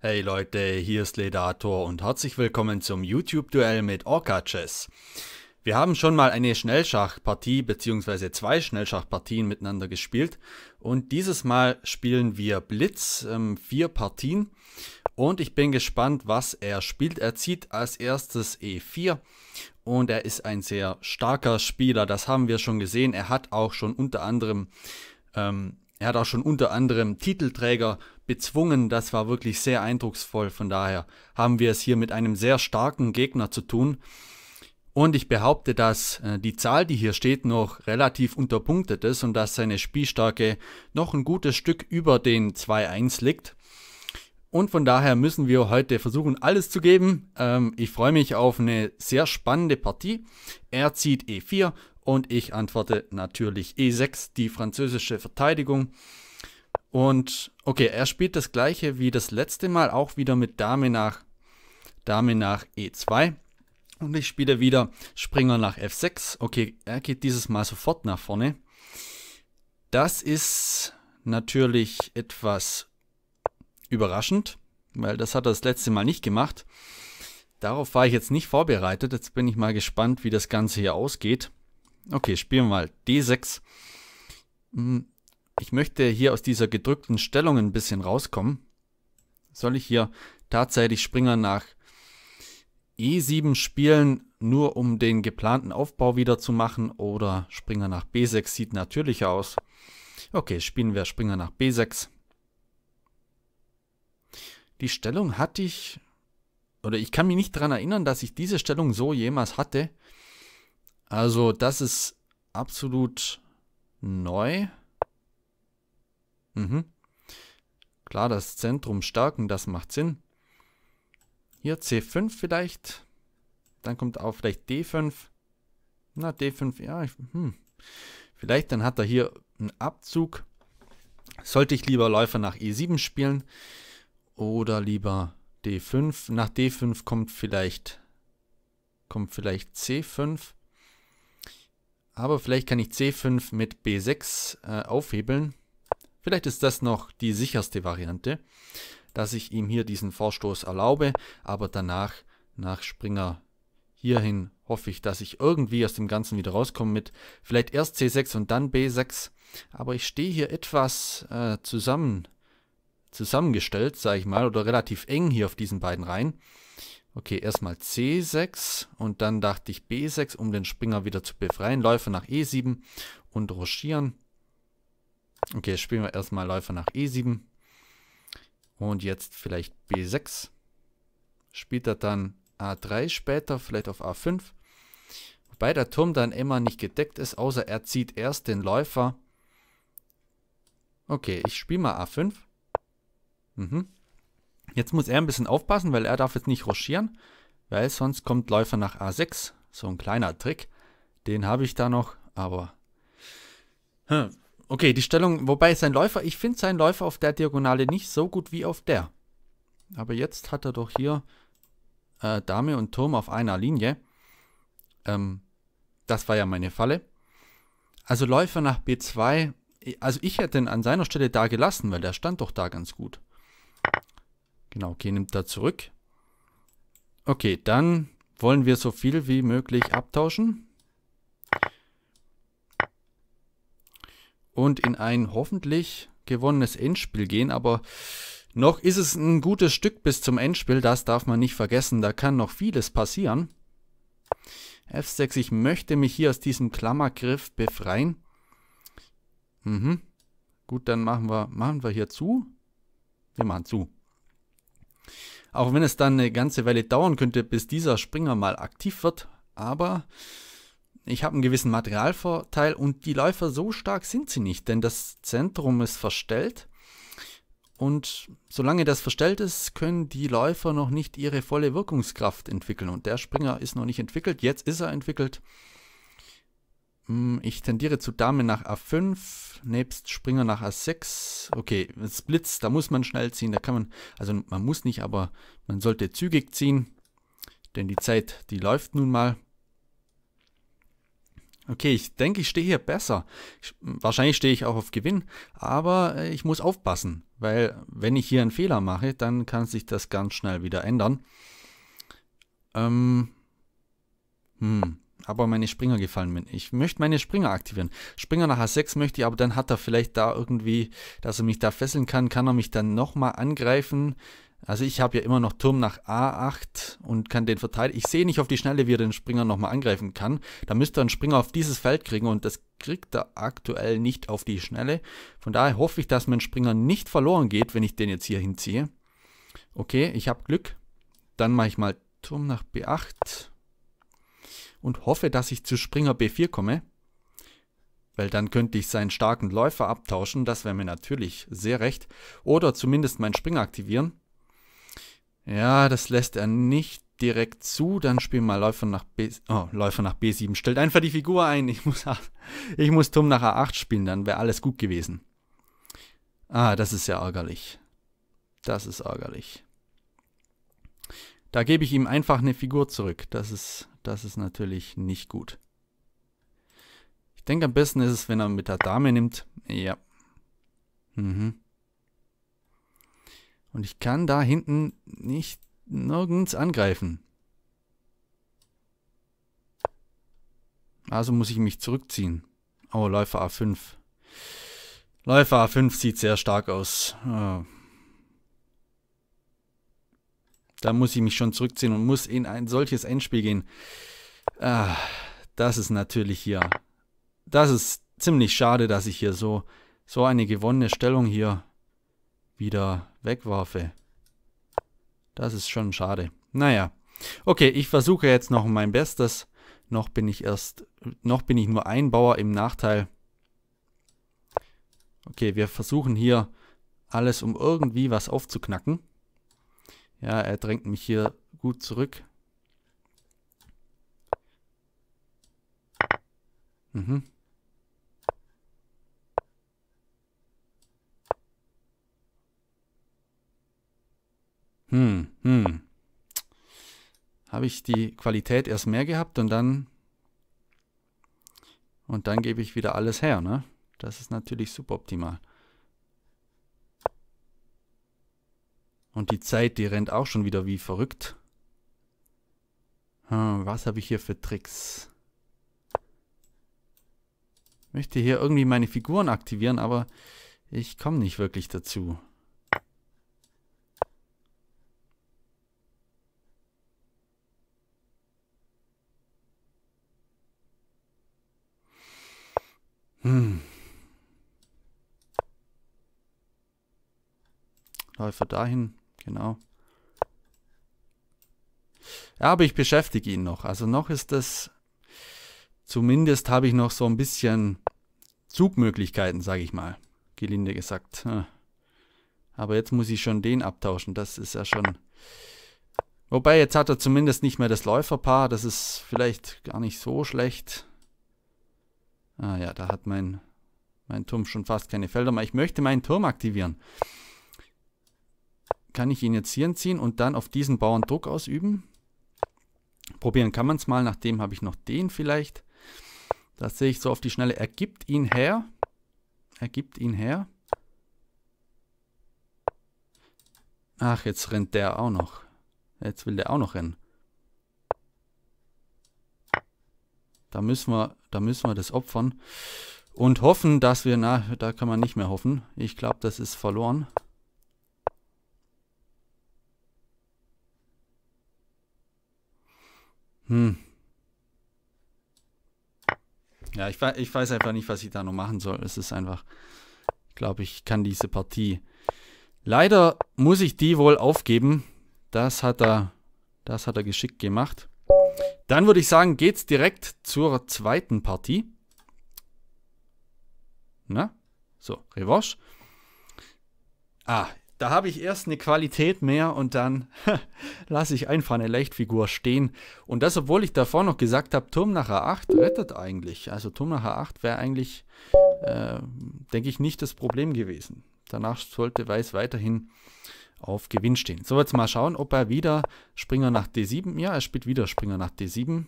Hey Leute, hier ist Ledator und herzlich willkommen zum YouTube-Duell mit Orca Chess. Wir haben schon mal eine Schnellschachpartie bzw. zwei Schnellschachpartien miteinander gespielt und dieses Mal spielen wir Blitz, ähm, vier Partien und ich bin gespannt, was er spielt. Er zieht als erstes E4 und er ist ein sehr starker Spieler, das haben wir schon gesehen. Er hat auch schon unter anderem ähm, er hat auch schon unter anderem Titelträger bezwungen. Das war wirklich sehr eindrucksvoll. Von daher haben wir es hier mit einem sehr starken Gegner zu tun. Und ich behaupte, dass äh, die Zahl, die hier steht, noch relativ unterpunktet ist und dass seine Spielstärke noch ein gutes Stück über den 2-1 liegt. Und von daher müssen wir heute versuchen, alles zu geben. Ähm, ich freue mich auf eine sehr spannende Partie. Er zieht E4 und ich antworte natürlich E6, die französische Verteidigung. Und okay, er spielt das gleiche wie das letzte Mal, auch wieder mit Dame nach, Dame nach E2. Und ich spiele wieder Springer nach F6. Okay, er geht dieses Mal sofort nach vorne. Das ist natürlich etwas überraschend, weil das hat er das letzte Mal nicht gemacht. Darauf war ich jetzt nicht vorbereitet. Jetzt bin ich mal gespannt, wie das Ganze hier ausgeht. Okay, spielen wir mal D6. Hm, ich möchte hier aus dieser gedrückten Stellung ein bisschen rauskommen. Soll ich hier tatsächlich Springer nach E7 spielen, nur um den geplanten Aufbau wieder zu machen? Oder Springer nach B6 sieht natürlicher aus. Okay, spielen wir Springer nach B6. Die Stellung hatte ich, oder ich kann mich nicht daran erinnern, dass ich diese Stellung so jemals hatte. Also das ist absolut neu. Mhm. Klar, das Zentrum stärken, das macht Sinn. Hier C5 vielleicht. Dann kommt auch vielleicht D5. Na, D5, ja. hm. Vielleicht, dann hat er hier einen Abzug. Sollte ich lieber Läufer nach E7 spielen oder lieber D5? Nach D5 kommt vielleicht, kommt vielleicht C5. Aber vielleicht kann ich C5 mit B6 äh, aufhebeln. Vielleicht ist das noch die sicherste Variante, dass ich ihm hier diesen Vorstoß erlaube, aber danach nach Springer hierhin hoffe ich, dass ich irgendwie aus dem Ganzen wieder rauskomme mit vielleicht erst C6 und dann B6. Aber ich stehe hier etwas äh, zusammen, zusammengestellt, sage ich mal, oder relativ eng hier auf diesen beiden Reihen. Okay, erstmal C6 und dann dachte ich B6, um den Springer wieder zu befreien. Läufer nach E7 und ruschieren. Okay, spielen wir erstmal Läufer nach E7. Und jetzt vielleicht B6. Spielt er dann A3 später, vielleicht auf A5. Wobei der Turm dann immer nicht gedeckt ist, außer er zieht erst den Läufer. Okay, ich spiele mal A5. Mhm. Jetzt muss er ein bisschen aufpassen, weil er darf jetzt nicht rochieren, weil sonst kommt Läufer nach A6. So ein kleiner Trick. Den habe ich da noch, aber... Hm. Okay, die Stellung, wobei sein Läufer, ich finde seinen Läufer auf der Diagonale nicht so gut wie auf der. Aber jetzt hat er doch hier äh, Dame und Turm auf einer Linie. Ähm, das war ja meine Falle. Also Läufer nach B2, also ich hätte ihn an seiner Stelle da gelassen, weil der stand doch da ganz gut. Genau, okay, nimmt da zurück. Okay, dann wollen wir so viel wie möglich abtauschen. Und in ein hoffentlich gewonnenes Endspiel gehen, aber noch ist es ein gutes Stück bis zum Endspiel, das darf man nicht vergessen, da kann noch vieles passieren. F6, ich möchte mich hier aus diesem Klammergriff befreien. Mhm. Gut, dann machen wir, machen wir hier zu. Wir machen zu. Auch wenn es dann eine ganze Weile dauern könnte, bis dieser Springer mal aktiv wird. Aber ich habe einen gewissen Materialvorteil und die Läufer so stark sind sie nicht, denn das Zentrum ist verstellt. Und solange das verstellt ist, können die Läufer noch nicht ihre volle Wirkungskraft entwickeln. Und der Springer ist noch nicht entwickelt, jetzt ist er entwickelt. Hm, ich tendiere zu Dame nach A5, nebst Springer nach A6. Okay, Splitz, da muss man schnell ziehen, da kann man, also man muss nicht, aber man sollte zügig ziehen, denn die Zeit, die läuft nun mal. Okay, ich denke, ich stehe hier besser. Ich, wahrscheinlich stehe ich auch auf Gewinn, aber äh, ich muss aufpassen, weil wenn ich hier einen Fehler mache, dann kann sich das ganz schnell wieder ändern. Ähm, hm, aber meine Springer gefallen bin. Ich möchte meine Springer aktivieren. Springer nach H6 möchte ich, aber dann hat er vielleicht da irgendwie, dass er mich da fesseln kann, kann er mich dann nochmal angreifen. Also ich habe ja immer noch Turm nach A8 und kann den verteidigen. Ich sehe nicht auf die Schnelle, wie er den Springer nochmal angreifen kann. Da müsste er einen Springer auf dieses Feld kriegen und das kriegt er aktuell nicht auf die Schnelle. Von daher hoffe ich, dass mein Springer nicht verloren geht, wenn ich den jetzt hier hinziehe. Okay, ich habe Glück. Dann mache ich mal Turm nach B8 und hoffe, dass ich zu Springer B4 komme, weil dann könnte ich seinen starken Läufer abtauschen, das wäre mir natürlich sehr recht, oder zumindest meinen Springer aktivieren. Ja, das lässt er nicht direkt zu, dann spielen wir Läufer nach, B, oh, Läufer nach B7, stellt einfach die Figur ein, ich muss, ich muss Turm nach A8 spielen, dann wäre alles gut gewesen. Ah, das ist ja ärgerlich. Das ist ärgerlich. Da gebe ich ihm einfach eine Figur zurück. Das ist das ist natürlich nicht gut. Ich denke, am besten ist es, wenn er mit der Dame nimmt. Ja. Mhm. Und ich kann da hinten nicht nirgends angreifen. Also muss ich mich zurückziehen. Oh, Läufer A5. Läufer A5 sieht sehr stark aus. Oh. Da muss ich mich schon zurückziehen und muss in ein solches Endspiel gehen. Ah, das ist natürlich hier. Das ist ziemlich schade, dass ich hier so, so eine gewonnene Stellung hier wieder wegwarfe. Das ist schon schade. Naja. Okay, ich versuche jetzt noch mein Bestes. Noch bin ich erst, noch bin ich nur ein Bauer im Nachteil. Okay, wir versuchen hier alles, um irgendwie was aufzuknacken. Ja, er drängt mich hier gut zurück. Mhm. Hm, hm. Habe ich die Qualität erst mehr gehabt und dann und dann gebe ich wieder alles her, ne? Das ist natürlich suboptimal. Und die Zeit, die rennt auch schon wieder wie verrückt. Hm, was habe ich hier für Tricks? Ich möchte hier irgendwie meine Figuren aktivieren, aber ich komme nicht wirklich dazu. Hm. Läufer dahin genau. Ja, aber ich beschäftige ihn noch. Also noch ist das, zumindest habe ich noch so ein bisschen Zugmöglichkeiten, sage ich mal, gelinde gesagt. Aber jetzt muss ich schon den abtauschen, das ist ja schon... Wobei, jetzt hat er zumindest nicht mehr das Läuferpaar, das ist vielleicht gar nicht so schlecht. Ah ja, da hat mein, mein Turm schon fast keine Felder mehr. Ich möchte meinen Turm aktivieren kann ich ihn jetzt hier ziehen und dann auf diesen Bauern Druck ausüben. Probieren kann man es mal, nachdem habe ich noch den vielleicht. Das sehe ich so auf die Schnelle. Er gibt ihn her. Er gibt ihn her. Ach, jetzt rennt der auch noch. Jetzt will der auch noch rennen. Da müssen wir, da müssen wir das opfern. Und hoffen, dass wir, na, da kann man nicht mehr hoffen. Ich glaube, das ist verloren. Hm. Ja, ich, ich weiß einfach nicht, was ich da noch machen soll. Es ist einfach, ich glaube, ich kann diese Partie. Leider muss ich die wohl aufgeben. Das hat er, das hat er geschickt gemacht. Dann würde ich sagen, geht's direkt zur zweiten Partie. Na? So, Revanche. Ah, da habe ich erst eine Qualität mehr und dann lasse ich einfach eine Leichtfigur stehen. Und das, obwohl ich davor noch gesagt habe, Turm nach A8 rettet eigentlich. Also Turm nach A8 wäre eigentlich, äh, denke ich, nicht das Problem gewesen. Danach sollte Weiß weiterhin auf Gewinn stehen. So, jetzt mal schauen, ob er wieder Springer nach D7. Ja, er spielt wieder Springer nach D7.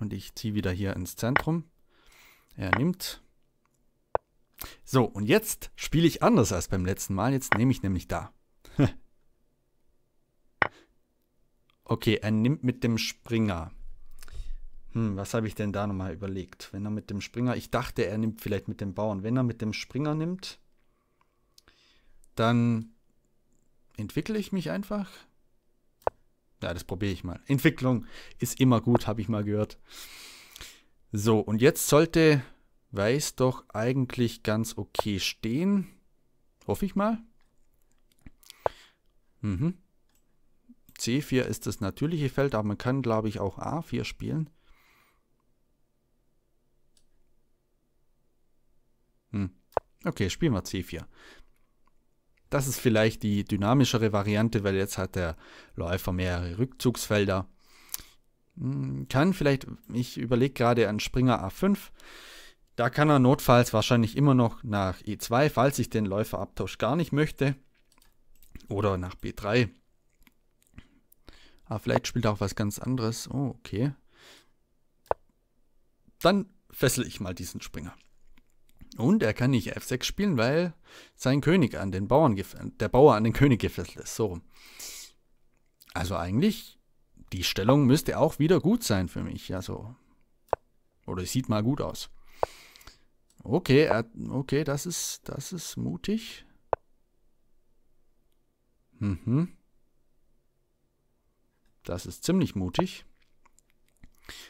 Und ich ziehe wieder hier ins Zentrum. Er nimmt so, und jetzt spiele ich anders als beim letzten Mal. Jetzt nehme ich nämlich da. okay, er nimmt mit dem Springer. Hm, was habe ich denn da nochmal überlegt? Wenn er mit dem Springer, ich dachte, er nimmt vielleicht mit dem Bauern. Wenn er mit dem Springer nimmt, dann entwickle ich mich einfach. Ja, das probiere ich mal. Entwicklung ist immer gut, habe ich mal gehört. So, und jetzt sollte Weiß doch eigentlich ganz okay stehen. Hoffe ich mal. Mhm. C4 ist das natürliche Feld, aber man kann, glaube ich, auch A4 spielen. Hm. Okay, spielen wir C4. Das ist vielleicht die dynamischere Variante, weil jetzt hat der Läufer mehrere Rückzugsfelder. Hm, kann vielleicht, ich überlege gerade an Springer A5. Da kann er notfalls wahrscheinlich immer noch nach E2, falls ich den Läuferabtausch gar nicht möchte. Oder nach B3. Ah, vielleicht spielt er auch was ganz anderes. Oh, okay. Dann fessel ich mal diesen Springer. Und er kann nicht F6 spielen, weil sein König an den Bauern der Bauer an den König gefesselt ist. So. Also eigentlich, die Stellung müsste auch wieder gut sein für mich. Also, oder sieht mal gut aus. Okay, er, okay, das ist, das ist mutig. Mhm. Das ist ziemlich mutig.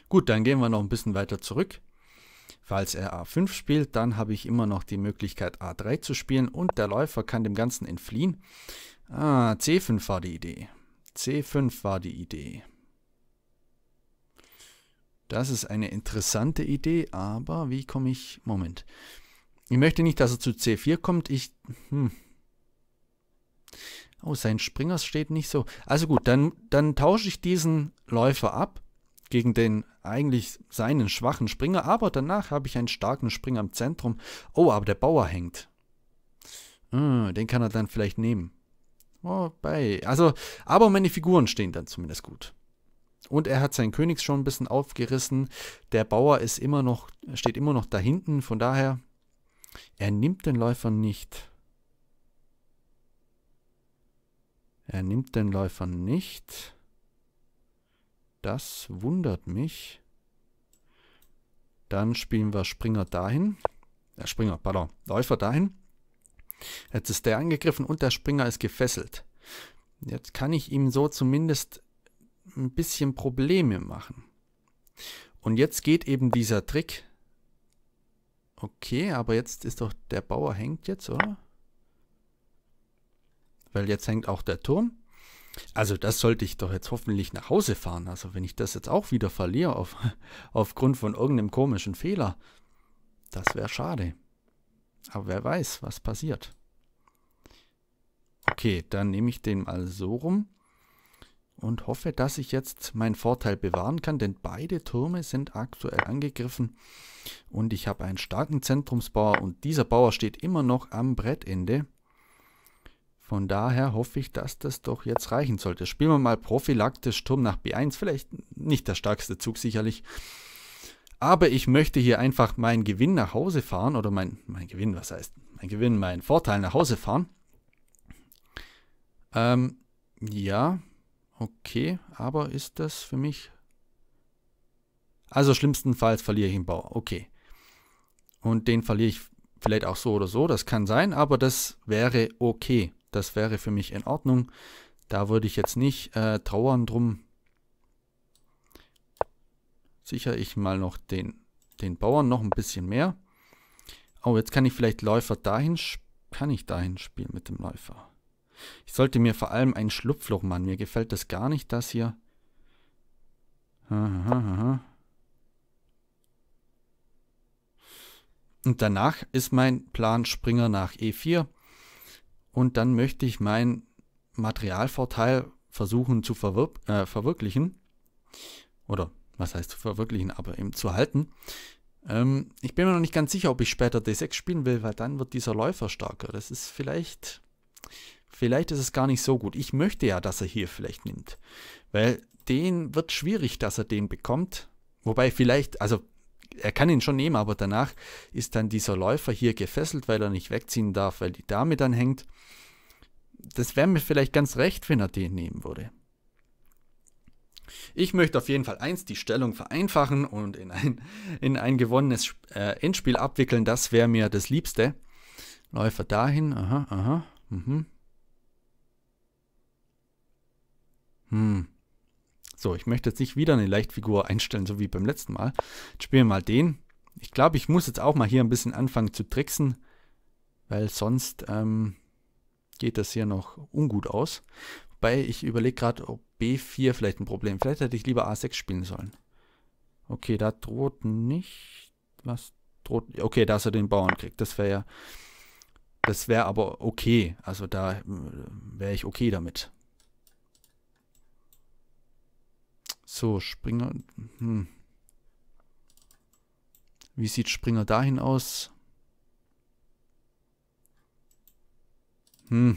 Gut, dann gehen wir noch ein bisschen weiter zurück. Falls er A5 spielt, dann habe ich immer noch die Möglichkeit A3 zu spielen und der Läufer kann dem Ganzen entfliehen. Ah, C5 war die Idee. C5 war die Idee. Das ist eine interessante Idee, aber wie komme ich... Moment. Ich möchte nicht, dass er zu C4 kommt. Ich... Hm. Oh, sein Springer steht nicht so. Also gut, dann, dann tausche ich diesen Läufer ab gegen den eigentlich seinen schwachen Springer, aber danach habe ich einen starken Springer im Zentrum. Oh, aber der Bauer hängt. Hm, den kann er dann vielleicht nehmen. Wobei, also, aber meine Figuren stehen dann zumindest gut. Und er hat seinen Königs schon ein bisschen aufgerissen. Der Bauer ist immer noch, steht immer noch da hinten. Von daher, er nimmt den Läufer nicht. Er nimmt den Läufer nicht. Das wundert mich. Dann spielen wir Springer dahin. Ja, äh, Springer, pardon, Läufer dahin. Jetzt ist der angegriffen und der Springer ist gefesselt. Jetzt kann ich ihm so zumindest ein bisschen Probleme machen. Und jetzt geht eben dieser Trick. Okay, aber jetzt ist doch der Bauer hängt jetzt, oder? Weil jetzt hängt auch der Turm. Also das sollte ich doch jetzt hoffentlich nach Hause fahren. Also wenn ich das jetzt auch wieder verliere auf, aufgrund von irgendeinem komischen Fehler, das wäre schade. Aber wer weiß, was passiert. Okay, dann nehme ich den mal so rum und hoffe, dass ich jetzt meinen Vorteil bewahren kann, denn beide Türme sind aktuell angegriffen und ich habe einen starken Zentrumsbauer und dieser Bauer steht immer noch am Brettende. Von daher hoffe ich, dass das doch jetzt reichen sollte. Spielen wir mal prophylaktisch Turm nach B1, vielleicht nicht der stärkste Zug sicherlich, aber ich möchte hier einfach meinen Gewinn nach Hause fahren oder mein, mein Gewinn, was heißt, mein Gewinn, meinen Vorteil nach Hause fahren. Ähm, ja, Okay, aber ist das für mich... Also schlimmstenfalls verliere ich den Bau. Okay. Und den verliere ich vielleicht auch so oder so. Das kann sein, aber das wäre okay. Das wäre für mich in Ordnung. Da würde ich jetzt nicht äh, trauern drum. Sichere ich mal noch den, den Bauern noch ein bisschen mehr. Oh, jetzt kann ich vielleicht Läufer dahin... Kann ich dahin spielen mit dem Läufer? Ich sollte mir vor allem ein Schlupfloch machen. Mir gefällt das gar nicht, das hier. Und danach ist mein Plan Springer nach E4. Und dann möchte ich meinen Materialvorteil versuchen zu verwir äh, verwirklichen. Oder was heißt zu verwirklichen, aber eben zu halten. Ähm, ich bin mir noch nicht ganz sicher, ob ich später D6 spielen will, weil dann wird dieser Läufer stärker. Das ist vielleicht vielleicht ist es gar nicht so gut. Ich möchte ja, dass er hier vielleicht nimmt. Weil den wird schwierig, dass er den bekommt. Wobei vielleicht, also er kann ihn schon nehmen, aber danach ist dann dieser Läufer hier gefesselt, weil er nicht wegziehen darf, weil die Dame dann hängt. Das wäre mir vielleicht ganz recht, wenn er den nehmen würde. Ich möchte auf jeden Fall eins, die Stellung vereinfachen und in ein, in ein gewonnenes äh, Endspiel abwickeln. Das wäre mir das Liebste. Läufer dahin, aha, aha, mhm. Hm. So, ich möchte jetzt nicht wieder eine Leichtfigur einstellen, so wie beim letzten Mal. Jetzt spielen wir mal den. Ich glaube, ich muss jetzt auch mal hier ein bisschen anfangen zu tricksen, weil sonst ähm, geht das hier noch ungut aus. Wobei ich überlege gerade, ob B4 vielleicht ein Problem. Vielleicht hätte ich lieber A6 spielen sollen. Okay, da droht nicht. Was droht? Okay, dass er den Bauern kriegt. Das wäre ja. Das wäre aber okay. Also da äh, wäre ich okay damit. So, Springer. Hm. Wie sieht Springer dahin aus? Hm.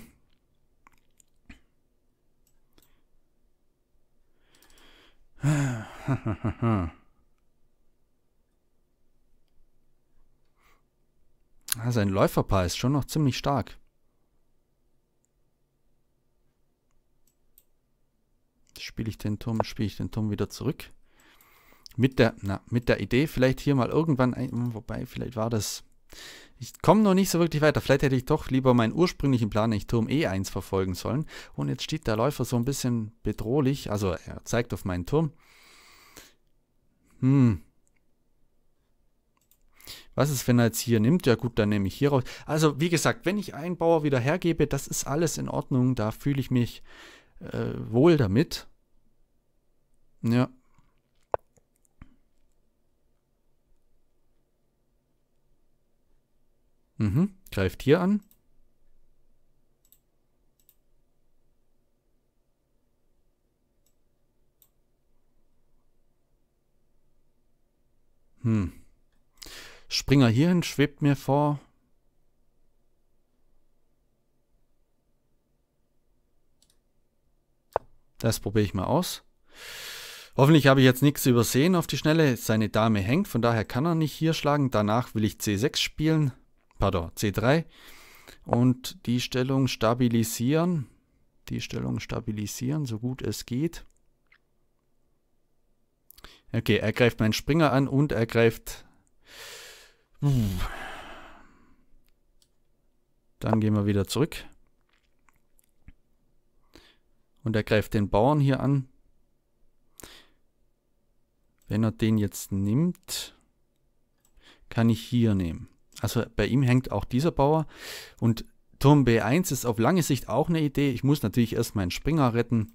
Ah, sein Läuferpaar ist schon noch ziemlich stark. spiele ich den Turm, spiele ich den Turm wieder zurück. Mit der, na, mit der Idee, vielleicht hier mal irgendwann, ein, hm, wobei, vielleicht war das, ich komme noch nicht so wirklich weiter. Vielleicht hätte ich doch lieber meinen ursprünglichen Plan, nicht Turm E1 verfolgen sollen. Und jetzt steht der Läufer so ein bisschen bedrohlich. Also er zeigt auf meinen Turm. Hm. Was ist, wenn er jetzt hier nimmt? Ja gut, dann nehme ich hier raus. Also wie gesagt, wenn ich einen Bauer wieder hergebe, das ist alles in Ordnung. Da fühle ich mich äh, wohl damit. Ja. Mhm. Greift hier an. Hm. Springer hierhin schwebt mir vor. Das probiere ich mal aus. Hoffentlich habe ich jetzt nichts übersehen auf die Schnelle. Seine Dame hängt, von daher kann er nicht hier schlagen. Danach will ich C6 spielen. Pardon, C3. Und die Stellung stabilisieren. Die Stellung stabilisieren, so gut es geht. Okay, er greift meinen Springer an und er greift... Dann gehen wir wieder zurück. Und er greift den Bauern hier an. Wenn er den jetzt nimmt, kann ich hier nehmen. Also bei ihm hängt auch dieser Bauer. Und Turm B1 ist auf lange Sicht auch eine Idee. Ich muss natürlich erst meinen Springer retten.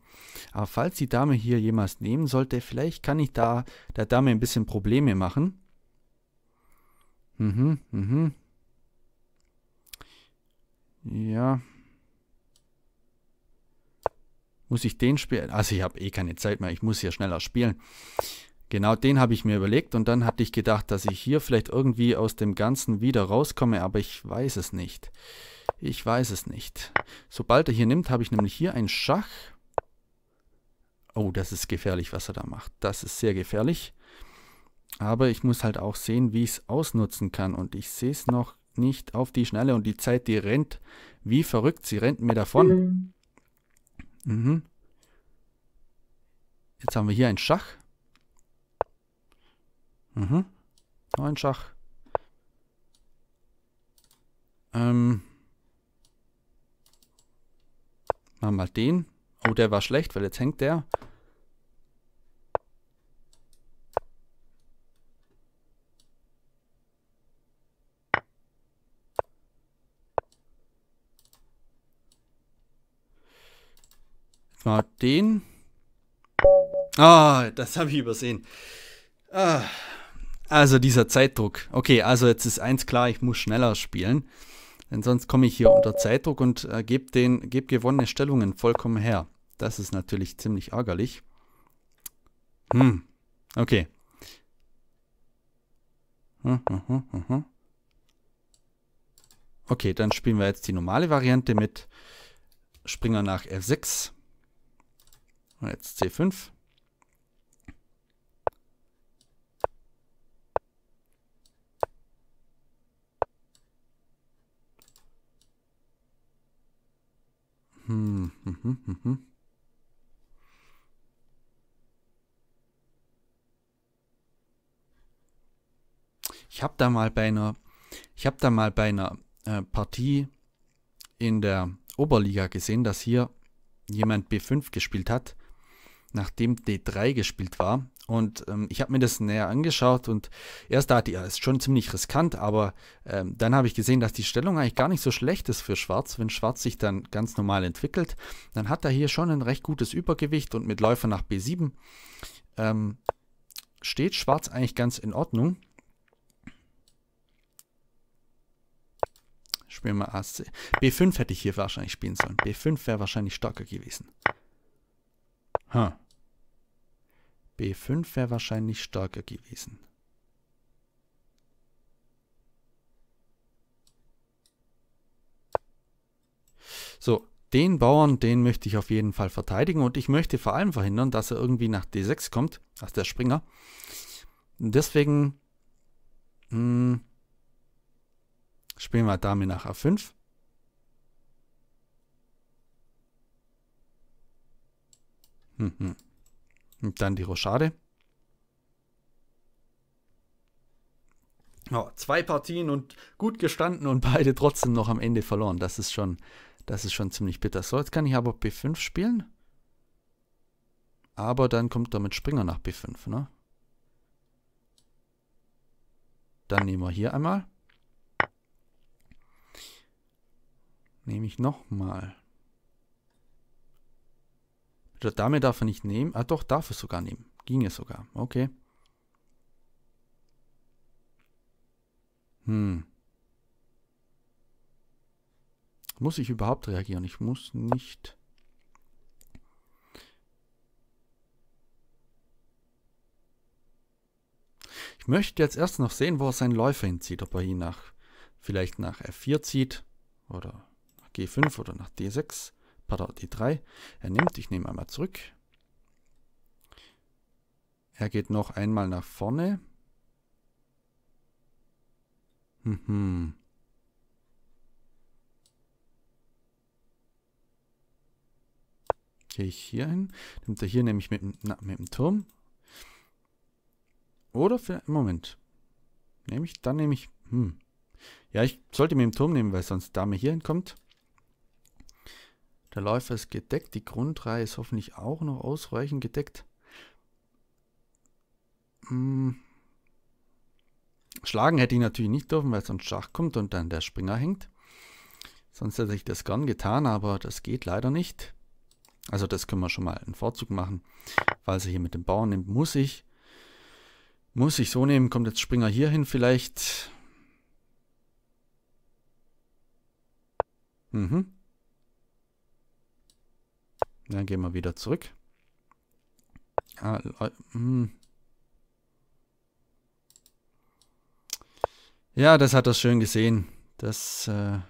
Aber falls die Dame hier jemals nehmen sollte, vielleicht kann ich da der Dame ein bisschen Probleme machen. Mhm, mhm. Ja, muss ich den spielen? Also ich habe eh keine Zeit mehr, ich muss hier schneller spielen. Genau den habe ich mir überlegt und dann hatte ich gedacht, dass ich hier vielleicht irgendwie aus dem Ganzen wieder rauskomme, aber ich weiß es nicht. Ich weiß es nicht. Sobald er hier nimmt, habe ich nämlich hier einen Schach. Oh, das ist gefährlich, was er da macht. Das ist sehr gefährlich. Aber ich muss halt auch sehen, wie ich es ausnutzen kann. Und ich sehe es noch nicht auf die Schnelle. Und die Zeit, die rennt wie verrückt. Sie rennt mir davon. Hm. Mhm. Jetzt haben wir hier ein Schach. Mhm. Noch ein Schach. Ähm. Machen wir mal den. Oh, der war schlecht, weil jetzt hängt der. Mal den. Ah, das habe ich übersehen. Ah, also dieser Zeitdruck. Okay, also jetzt ist eins klar, ich muss schneller spielen. Denn sonst komme ich hier unter Zeitdruck und äh, gebe geb gewonnene Stellungen vollkommen her. Das ist natürlich ziemlich ärgerlich. Hm, okay. Hm, hm, hm, okay, dann spielen wir jetzt die normale Variante mit Springer nach F6. Und ah, jetzt C5. ich habe da mal bei einer, ich habe da mal bei einer äh, Partie in der Oberliga gesehen, dass hier jemand B5 gespielt hat nachdem D3 gespielt war. Und ähm, ich habe mir das näher angeschaut und erst dachte ich, ja, ist schon ziemlich riskant, aber ähm, dann habe ich gesehen, dass die Stellung eigentlich gar nicht so schlecht ist für Schwarz. Wenn Schwarz sich dann ganz normal entwickelt, dann hat er hier schon ein recht gutes Übergewicht und mit Läufer nach B7 ähm, steht Schwarz eigentlich ganz in Ordnung. Spielen wir AC. B5 hätte ich hier wahrscheinlich spielen sollen. B5 wäre wahrscheinlich stärker gewesen. Huh. B5 wäre wahrscheinlich stärker gewesen. So, den Bauern, den möchte ich auf jeden Fall verteidigen und ich möchte vor allem verhindern, dass er irgendwie nach D6 kommt, also der Springer. Deswegen mh, hm, spielen wir Dame nach A5. Hm, hm. Und dann die Rochade. Ja, zwei Partien und gut gestanden und beide trotzdem noch am Ende verloren. Das ist schon, das ist schon ziemlich bitter. So, jetzt kann ich aber B5 spielen. Aber dann kommt er mit Springer nach B5, ne? Dann nehmen wir hier einmal. Nehme ich nochmal. Oder Dame darf er nicht nehmen. Ah doch, darf er sogar nehmen. Ging es sogar. Okay. Hm. Muss ich überhaupt reagieren? Ich muss nicht... Ich möchte jetzt erst noch sehen, wo er seinen Läufer hinzieht. Ob er ihn nach, vielleicht nach F4 zieht oder nach G5 oder nach D6 pardon, die 3. Er nimmt, ich nehme einmal zurück. Er geht noch einmal nach vorne. Mhm. Gehe ich hier hin? Nimmt er hier nämlich mit, na, mit dem Turm? Oder für. Moment. Nehme ich. Dann nehme ich. Hm. Ja, ich sollte mit dem Turm nehmen, weil sonst Dame hier hinkommt. Der Läufer ist gedeckt, die Grundreihe ist hoffentlich auch noch ausreichend gedeckt. Hm. Schlagen hätte ich natürlich nicht dürfen, weil sonst Schach kommt und dann der Springer hängt. Sonst hätte ich das gern getan, aber das geht leider nicht. Also das können wir schon mal einen Vorzug machen. Falls er hier mit dem Bauern nimmt, muss ich. Muss ich so nehmen, kommt jetzt Springer hier hin vielleicht. Mhm. Dann gehen wir wieder zurück. Ah, hm. Ja, das hat er schön gesehen. Das äh,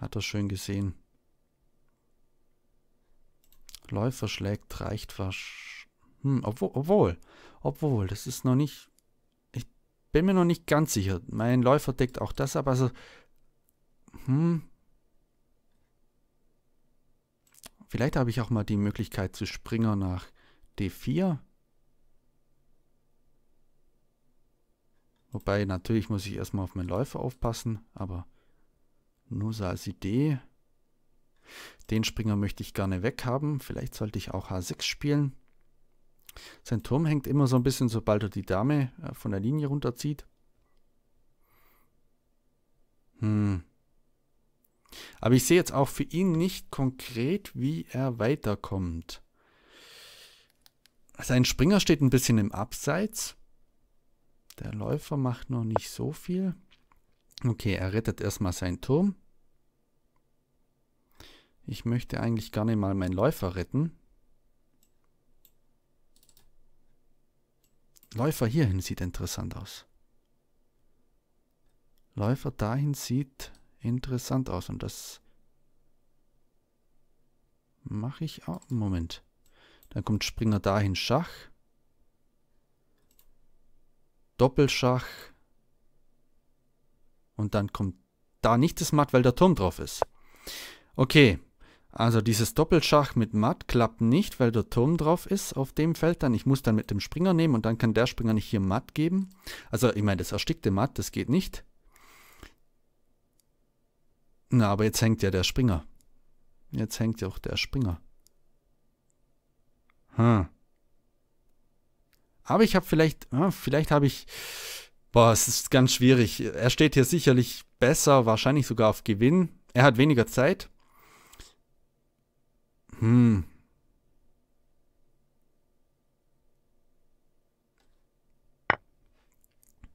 hat er schön gesehen. Läufer schlägt, reicht wasch. Hm, obwohl, obwohl, obwohl, das ist noch nicht. Ich bin mir noch nicht ganz sicher. Mein Läufer deckt auch das ab. Also, hm, Vielleicht habe ich auch mal die Möglichkeit zu Springer nach D4. Wobei, natürlich muss ich erstmal auf meinen Läufer aufpassen, aber nur so als Idee. Den Springer möchte ich gerne weghaben. Vielleicht sollte ich auch H6 spielen. Sein Turm hängt immer so ein bisschen, sobald er die Dame äh, von der Linie runterzieht. Hm. Aber ich sehe jetzt auch für ihn nicht konkret, wie er weiterkommt. Sein Springer steht ein bisschen im Abseits. Der Läufer macht noch nicht so viel. Okay, er rettet erstmal seinen Turm. Ich möchte eigentlich gerne mal meinen Läufer retten. Läufer hierhin sieht interessant aus. Läufer dahin sieht interessant aus. Und das mache ich auch. Moment. Dann kommt Springer dahin Schach. Doppelschach. Und dann kommt da nicht das Matt, weil der Turm drauf ist. Okay, also dieses Doppelschach mit Matt klappt nicht, weil der Turm drauf ist auf dem Feld dann. Ich muss dann mit dem Springer nehmen und dann kann der Springer nicht hier Matt geben. Also ich meine, das erstickte Matt, das geht nicht. Na, aber jetzt hängt ja der Springer. Jetzt hängt ja auch der Springer. Hm. Aber ich habe vielleicht, ja, vielleicht habe ich, boah, es ist ganz schwierig. Er steht hier sicherlich besser, wahrscheinlich sogar auf Gewinn. Er hat weniger Zeit. Hm.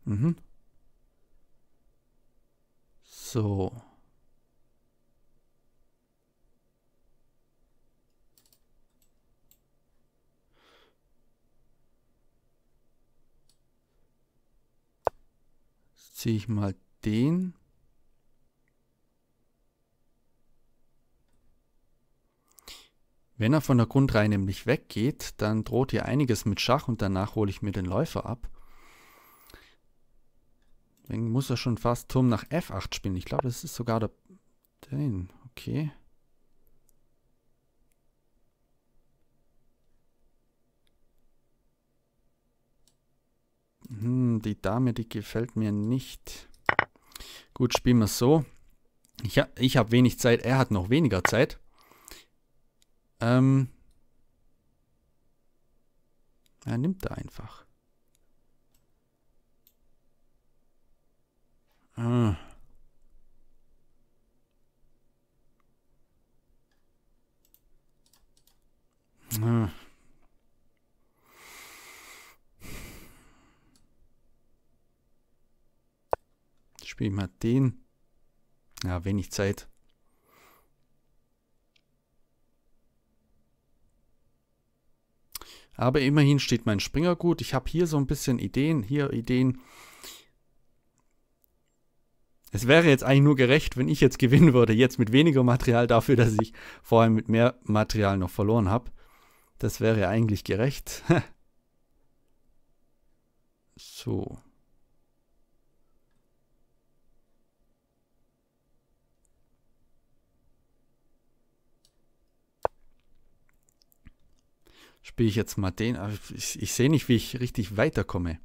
Mhm. So. ziehe ich mal den. Wenn er von der Grundreihe nämlich weggeht, dann droht hier einiges mit Schach und danach hole ich mir den Läufer ab. Dann muss er schon fast Turm nach F8 spielen. Ich glaube, das ist sogar der... Den, okay. Hm, die Dame, die gefällt mir nicht. Gut, spielen wir es so. Ich, ha ich habe wenig Zeit, er hat noch weniger Zeit. Ähm, er nimmt da einfach. Ah. Ah. spiele ich mal den. Ja, wenig Zeit. Aber immerhin steht mein Springer gut. Ich habe hier so ein bisschen Ideen, hier Ideen. Es wäre jetzt eigentlich nur gerecht, wenn ich jetzt gewinnen würde, jetzt mit weniger Material dafür, dass ich vor allem mit mehr Material noch verloren habe. Das wäre eigentlich gerecht. so. spiele ich jetzt mal den. Ich, ich sehe nicht, wie ich richtig weiterkomme.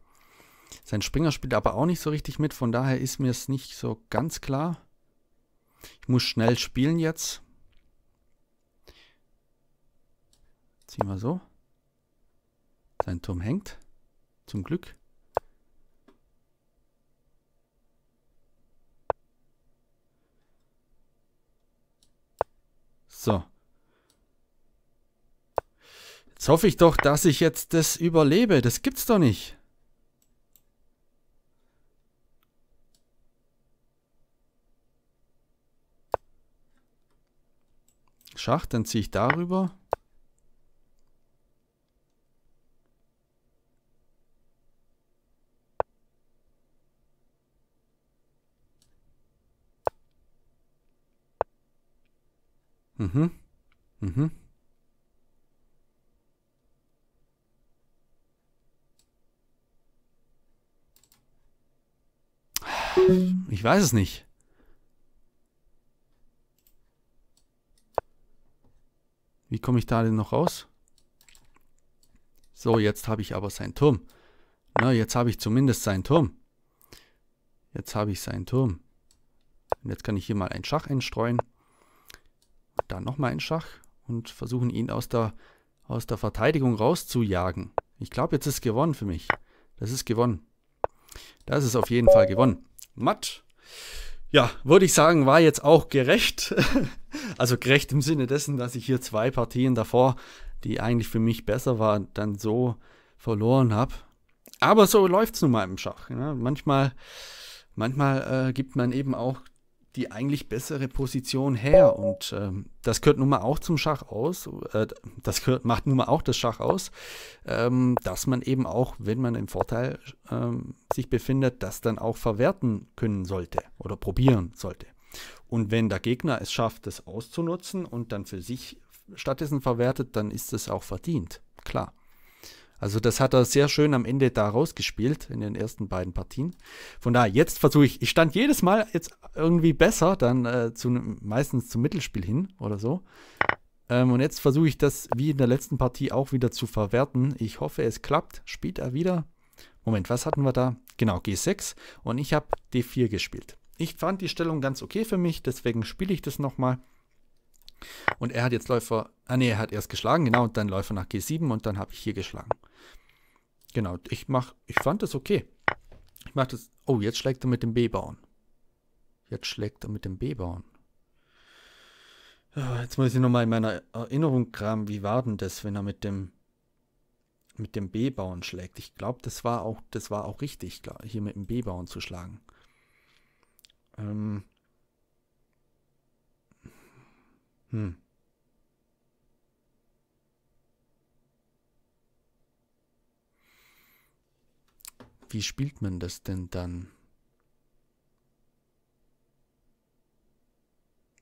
Sein Springer spielt aber auch nicht so richtig mit, von daher ist mir es nicht so ganz klar. Ich muss schnell spielen jetzt. Ziehen wir so. Sein Turm hängt. Zum Glück. So. Jetzt hoffe ich doch, dass ich jetzt das überlebe. Das gibt's doch nicht. Schacht, dann ziehe ich darüber. Mhm. Mhm. Ich weiß es nicht. Wie komme ich da denn noch raus? So, jetzt habe ich aber seinen Turm. Na, jetzt habe ich zumindest seinen Turm. Jetzt habe ich seinen Turm. Und jetzt kann ich hier mal einen Schach einstreuen. Und dann nochmal einen Schach und versuchen ihn aus der, aus der Verteidigung rauszujagen. Ich glaube, jetzt ist gewonnen für mich. Das ist gewonnen. Das ist auf jeden Fall gewonnen. Matt. Ja, würde ich sagen, war jetzt auch gerecht. also gerecht im Sinne dessen, dass ich hier zwei Partien davor, die eigentlich für mich besser waren, dann so verloren habe. Aber so läuft es nun mal im Schach. Ne? Manchmal, manchmal äh, gibt man eben auch die eigentlich bessere Position her. Und ähm, das gehört nun mal auch zum Schach aus. Äh, das gehört, macht nun mal auch das Schach aus, ähm, dass man eben auch, wenn man im Vorteil ähm, sich befindet, das dann auch verwerten können sollte oder probieren sollte. Und wenn der Gegner es schafft, das auszunutzen und dann für sich stattdessen verwertet, dann ist es auch verdient. Klar. Also das hat er sehr schön am Ende da rausgespielt in den ersten beiden Partien. Von daher, jetzt versuche ich, ich stand jedes Mal jetzt irgendwie besser, dann äh, zu, meistens zum Mittelspiel hin oder so. Ähm, und jetzt versuche ich das wie in der letzten Partie auch wieder zu verwerten. Ich hoffe, es klappt. Spielt er wieder? Moment, was hatten wir da? Genau, G6 und ich habe D4 gespielt. Ich fand die Stellung ganz okay für mich, deswegen spiele ich das nochmal. Und er hat jetzt Läufer, ah ne, er hat erst geschlagen, genau, und dann Läufer nach G7 und dann habe ich hier geschlagen. Genau, ich mach, ich fand das okay. Ich mach das, oh, jetzt schlägt er mit dem b bauen Jetzt schlägt er mit dem b bauen Jetzt muss ich nochmal in meiner Erinnerung kramen, wie war denn das, wenn er mit dem mit dem b bauen schlägt. Ich glaube, das war auch, das war auch richtig, hier mit dem b bauen zu schlagen. Ähm, Hm. Wie spielt man das denn dann?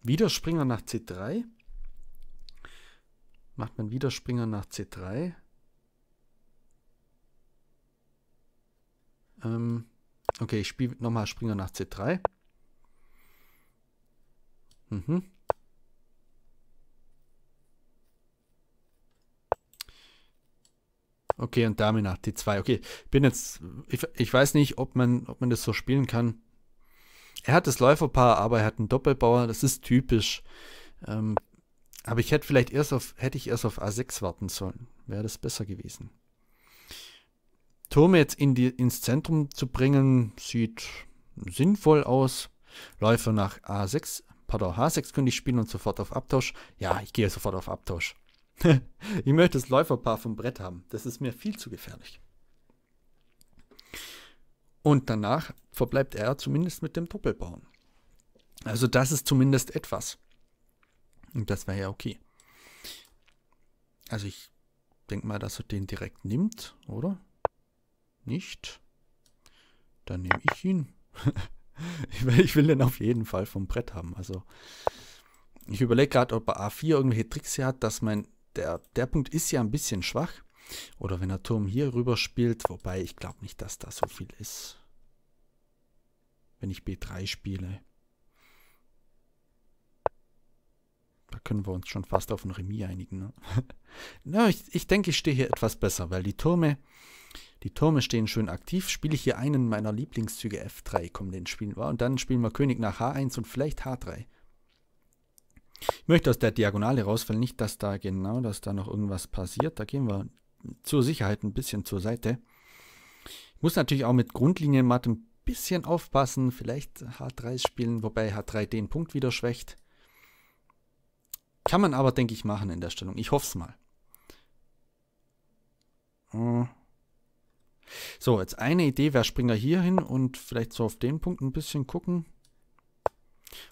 Widerspringer nach C3? Macht man Widerspringer nach C3? Ähm, okay, ich spiele nochmal Springer nach C3. Mhm. Okay, und nach D2. Okay, bin jetzt, ich, ich weiß nicht, ob man, ob man das so spielen kann. Er hat das Läuferpaar, aber er hat einen Doppelbauer, das ist typisch. Ähm, aber ich hätte vielleicht erst auf, hätte ich erst auf A6 warten sollen. Wäre das besser gewesen. Turme jetzt in die, ins Zentrum zu bringen, sieht sinnvoll aus. Läufer nach A6, pardon, H6 könnte ich spielen und sofort auf Abtausch. Ja, ich gehe sofort auf Abtausch. ich möchte das Läuferpaar vom Brett haben. Das ist mir viel zu gefährlich. Und danach verbleibt er zumindest mit dem Doppelbauen. Also das ist zumindest etwas. Und das wäre ja okay. Also ich denke mal, dass er den direkt nimmt, oder? Nicht. Dann nehme ich ihn. ich will den auf jeden Fall vom Brett haben. Also ich überlege gerade, ob er A4 irgendwelche Tricks hier hat, dass mein der, der Punkt ist ja ein bisschen schwach. Oder wenn der Turm hier rüber spielt, wobei ich glaube nicht, dass da so viel ist. Wenn ich B3 spiele. Da können wir uns schon fast auf ein Remis einigen. Ne? Na, ich, ich denke, ich stehe hier etwas besser, weil die Türme, die Türme stehen schön aktiv. Spiele ich hier einen meiner Lieblingszüge F3, komm, den spielen wir. Und dann spielen wir König nach H1 und vielleicht H3. Ich möchte aus der Diagonale rausfallen, nicht, dass da genau, dass da noch irgendwas passiert. Da gehen wir zur Sicherheit ein bisschen zur Seite. Ich muss natürlich auch mit Grundlinienmatte ein bisschen aufpassen. Vielleicht H3 spielen, wobei H3 den Punkt wieder schwächt. Kann man aber, denke ich, machen in der Stellung. Ich hoffe es mal. Hm. So, jetzt eine Idee wäre Springer hier hin und vielleicht so auf den Punkt ein bisschen gucken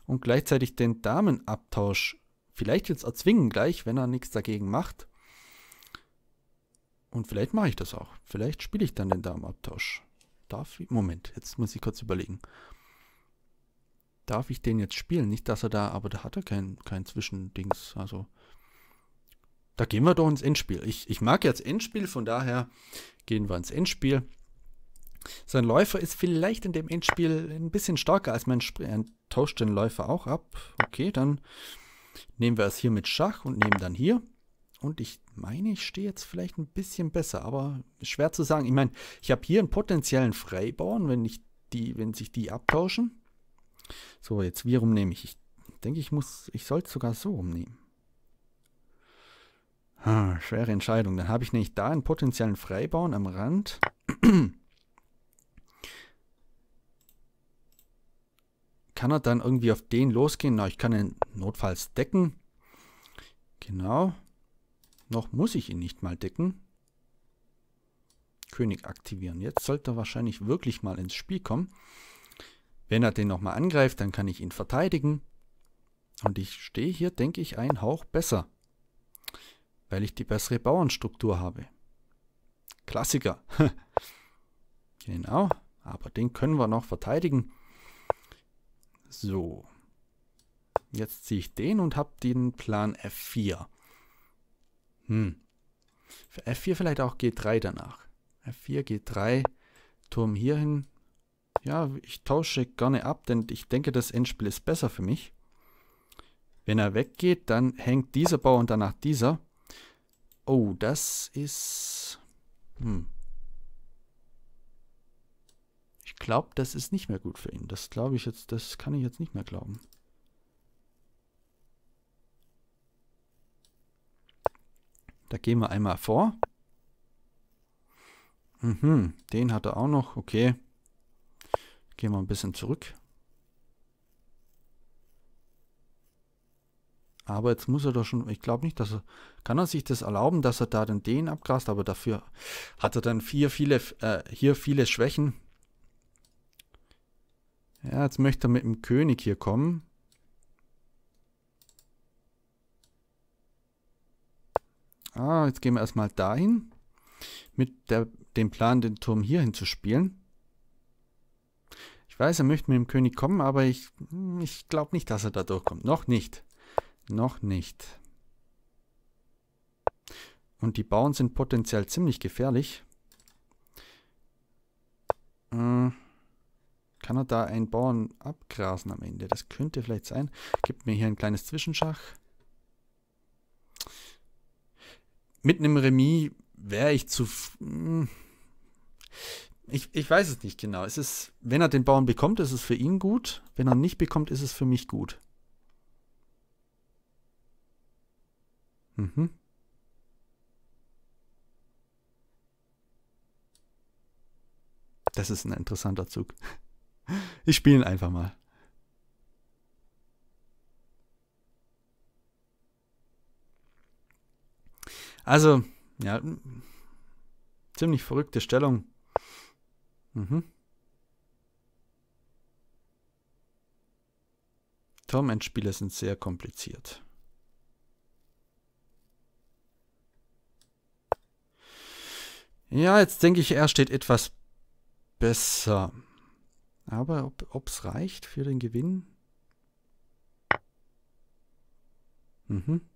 und gleichzeitig den Damenabtausch vielleicht jetzt erzwingen gleich, wenn er nichts dagegen macht. Und vielleicht mache ich das auch. Vielleicht spiele ich dann den Damenabtausch. Darf ich? Moment, jetzt muss ich kurz überlegen. Darf ich den jetzt spielen? Nicht, dass er da, aber da hat er kein, kein Zwischendings. Also, da gehen wir doch ins Endspiel. Ich, ich mag jetzt Endspiel, von daher gehen wir ins Endspiel. Sein Läufer ist vielleicht in dem Endspiel ein bisschen stärker als mein Sprint. Er tauscht den Läufer auch ab. Okay, dann nehmen wir es hier mit Schach und nehmen dann hier. Und ich meine, ich stehe jetzt vielleicht ein bisschen besser, aber schwer zu sagen. Ich meine, ich habe hier einen potenziellen Freibauern, wenn, ich die, wenn sich die abtauschen. So, jetzt wie rum nehme ich? Ich denke, ich muss, ich sollte sogar so rumnehmen. Hm, schwere Entscheidung. Dann habe ich nämlich da einen potenziellen Freibauern am Rand. kann er dann irgendwie auf den losgehen. Na, ich kann ihn notfalls decken. Genau. Noch muss ich ihn nicht mal decken. König aktivieren. Jetzt sollte er wahrscheinlich wirklich mal ins Spiel kommen. Wenn er den nochmal angreift, dann kann ich ihn verteidigen. Und ich stehe hier, denke ich, einen Hauch besser. Weil ich die bessere Bauernstruktur habe. Klassiker. genau, aber den können wir noch verteidigen. So. Jetzt ziehe ich den und habe den Plan F4. Hm. Für F4 vielleicht auch G3 danach. F4, G3, Turm hierhin. Ja, ich tausche gerne ab, denn ich denke, das Endspiel ist besser für mich. Wenn er weggeht, dann hängt dieser Bau und danach dieser. Oh, das ist... Hm glaube, das ist nicht mehr gut für ihn. Das glaube ich jetzt, das kann ich jetzt nicht mehr glauben. Da gehen wir einmal vor. Mhm, den hat er auch noch. Okay. Gehen wir ein bisschen zurück. Aber jetzt muss er doch schon, ich glaube nicht, dass er, kann er sich das erlauben, dass er da den den abgrast, aber dafür hat er dann vier, viele, äh, hier viele Schwächen. Ja, jetzt möchte er mit dem König hier kommen. Ah, jetzt gehen wir erstmal dahin. Mit der, dem Plan, den Turm hier hinzuspielen. Ich weiß, er möchte mit dem König kommen, aber ich, hm, ich glaube nicht, dass er da durchkommt. Noch nicht. Noch nicht. Und die Bauern sind potenziell ziemlich gefährlich. Äh. Hm. Kann er da einen Bauern abgrasen am Ende? Das könnte vielleicht sein. Gibt mir hier ein kleines Zwischenschach. Mit einem Remis wäre ich zu... Hm. Ich, ich weiß es nicht genau. Es ist, wenn er den Bauern bekommt, ist es für ihn gut. Wenn er nicht bekommt, ist es für mich gut. Mhm. Das ist ein interessanter Zug. Ich spiele ihn einfach mal. Also, ja, ziemlich verrückte Stellung. Mhm. Torment-Spiele sind sehr kompliziert. Ja, jetzt denke ich, er steht etwas besser. Aber ob es reicht für den Gewinn? Mhm.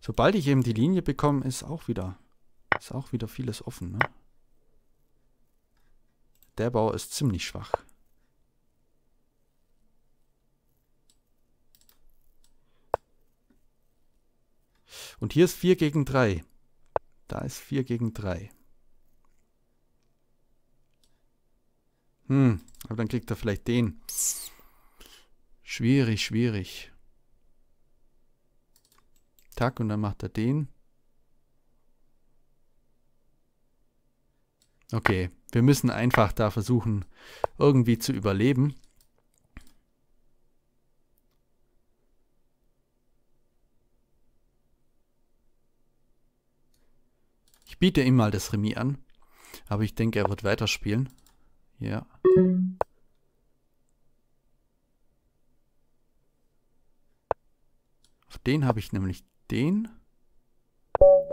Sobald ich eben die Linie bekomme, ist auch wieder, ist auch wieder vieles offen. Ne? Der Bauer ist ziemlich schwach. Und hier ist 4 gegen 3. Da ist 4 gegen 3. Hm, aber dann kriegt er vielleicht den. Schwierig, schwierig. Tack, und dann macht er den. Okay, wir müssen einfach da versuchen, irgendwie zu überleben. biete ihm mal das Remis an. Aber ich denke, er wird weiterspielen. Ja. Auf den habe ich nämlich den.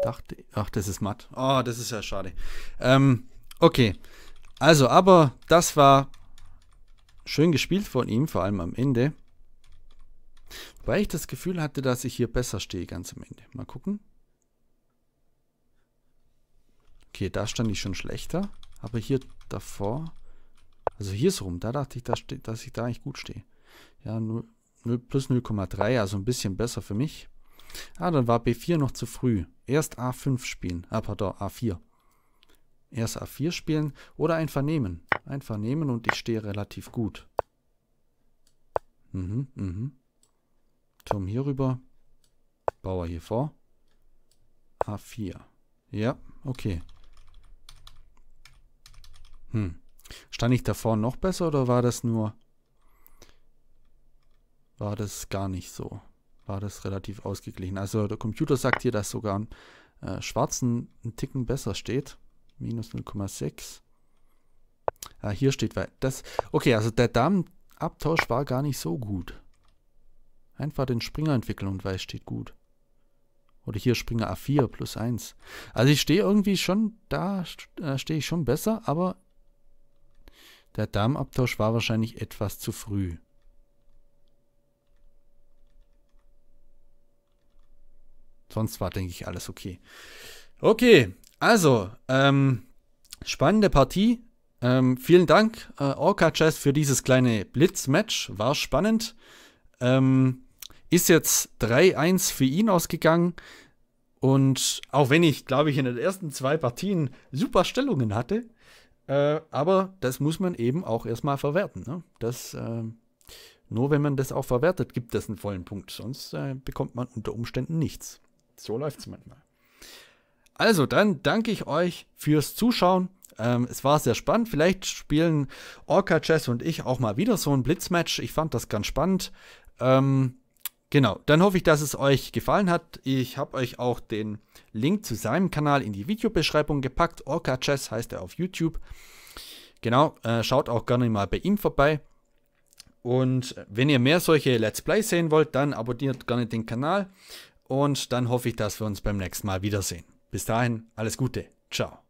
Dachte, ach, das ist matt. Oh, das ist ja schade. Ähm, okay. Also, aber das war schön gespielt von ihm, vor allem am Ende. Weil ich das Gefühl hatte, dass ich hier besser stehe, ganz am Ende. Mal gucken. Okay, da stand ich schon schlechter. Aber hier davor. Also hier ist rum. Da dachte ich, dass ich da eigentlich gut stehe. Ja, 0, plus 0,3. Also ein bisschen besser für mich. Ah, dann war B4 noch zu früh. Erst A5 spielen. Ah, pardon, A4. Erst A4 spielen oder einfach nehmen. Einfach nehmen und ich stehe relativ gut. Mhm, mhm. Turm hier rüber. Bauer hier vor. A4. Ja, okay. Hm. Stand ich davor noch besser oder war das nur... War das gar nicht so? War das relativ ausgeglichen? Also der Computer sagt hier, dass sogar ein äh, Schwarzen einen Ticken besser steht. Minus 0,6. Ah, hier steht das. Okay, also der Damenabtausch war gar nicht so gut. Einfach den Springer entwickeln und weiß steht gut. Oder hier Springer A4 plus 1. Also ich stehe irgendwie schon, da äh, stehe ich schon besser, aber der Darmabtausch war wahrscheinlich etwas zu früh. Sonst war, denke ich, alles okay. Okay, also, ähm, spannende Partie. Ähm, vielen Dank, äh, Orca Chess, für dieses kleine Blitzmatch. War spannend. Ähm, ist jetzt 3-1 für ihn ausgegangen. Und auch wenn ich, glaube ich, in den ersten zwei Partien super Stellungen hatte, äh, aber das muss man eben auch erstmal verwerten. Ne? Das, äh, nur wenn man das auch verwertet, gibt das einen vollen Punkt. Sonst äh, bekommt man unter Umständen nichts. So läuft es manchmal. Also, dann danke ich euch fürs Zuschauen. Ähm, es war sehr spannend. Vielleicht spielen Orca Chess und ich auch mal wieder so ein Blitzmatch. Ich fand das ganz spannend. Ähm, Genau, dann hoffe ich, dass es euch gefallen hat. Ich habe euch auch den Link zu seinem Kanal in die Videobeschreibung gepackt. Orca Chess heißt er auf YouTube. Genau, äh, schaut auch gerne mal bei ihm vorbei. Und wenn ihr mehr solche Let's Play sehen wollt, dann abonniert gerne den Kanal. Und dann hoffe ich, dass wir uns beim nächsten Mal wiedersehen. Bis dahin, alles Gute. Ciao.